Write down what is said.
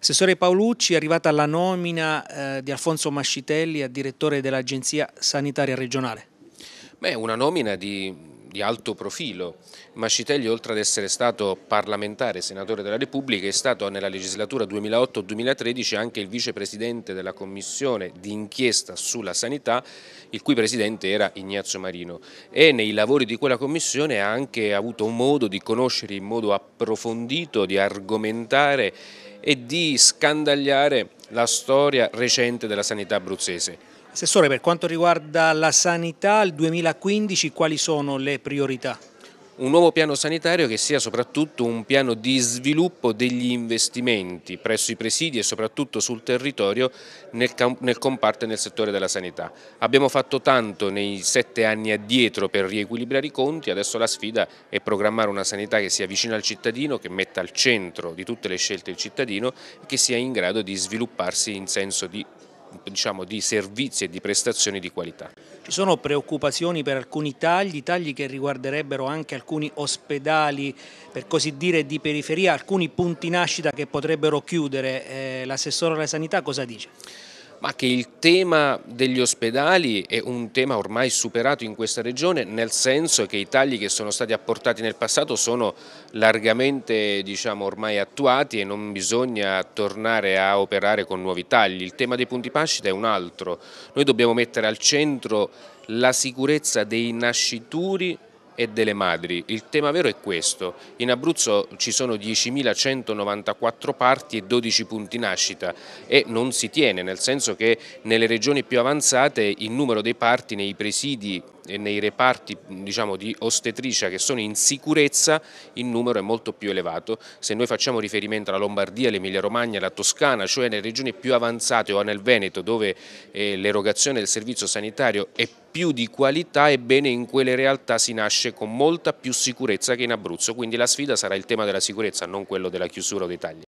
Assessore Paolucci è arrivata la nomina eh, di Alfonso Mascitelli a direttore dell'Agenzia Sanitaria Regionale. Beh, una nomina di, di alto profilo. Mascitelli, oltre ad essere stato parlamentare, e senatore della Repubblica, è stato nella legislatura 2008-2013 anche il vicepresidente della commissione d'inchiesta sulla sanità, il cui presidente era Ignazio Marino. E nei lavori di quella commissione ha anche avuto modo di conoscere in modo approfondito, di argomentare e di scandagliare la storia recente della sanità abruzzese. Assessore, per quanto riguarda la sanità, il 2015 quali sono le priorità? un nuovo piano sanitario che sia soprattutto un piano di sviluppo degli investimenti presso i presidi e soprattutto sul territorio nel, nel comparto e nel settore della sanità. Abbiamo fatto tanto nei sette anni addietro per riequilibrare i conti, adesso la sfida è programmare una sanità che sia vicina al cittadino, che metta al centro di tutte le scelte il cittadino e che sia in grado di svilupparsi in senso di diciamo, di servizi e di prestazioni di qualità. Ci sono preoccupazioni per alcuni tagli, tagli che riguarderebbero anche alcuni ospedali, per così dire, di periferia, alcuni punti nascita che potrebbero chiudere. Eh, L'assessore alla sanità cosa dice? ma che il tema degli ospedali è un tema ormai superato in questa regione nel senso che i tagli che sono stati apportati nel passato sono largamente diciamo, ormai attuati e non bisogna tornare a operare con nuovi tagli. Il tema dei punti pascita è un altro, noi dobbiamo mettere al centro la sicurezza dei nascituri e delle madri. Il tema vero è questo, in Abruzzo ci sono 10.194 parti e 12 punti nascita e non si tiene, nel senso che nelle regioni più avanzate il numero dei parti nei presidi nei reparti diciamo, di ostetricia che sono in sicurezza il numero è molto più elevato. Se noi facciamo riferimento alla Lombardia, all'Emilia Romagna, alla Toscana, cioè nelle regioni più avanzate o nel Veneto dove eh, l'erogazione del servizio sanitario è più di qualità, ebbene in quelle realtà si nasce con molta più sicurezza che in Abruzzo, quindi la sfida sarà il tema della sicurezza, non quello della chiusura o dei tagli.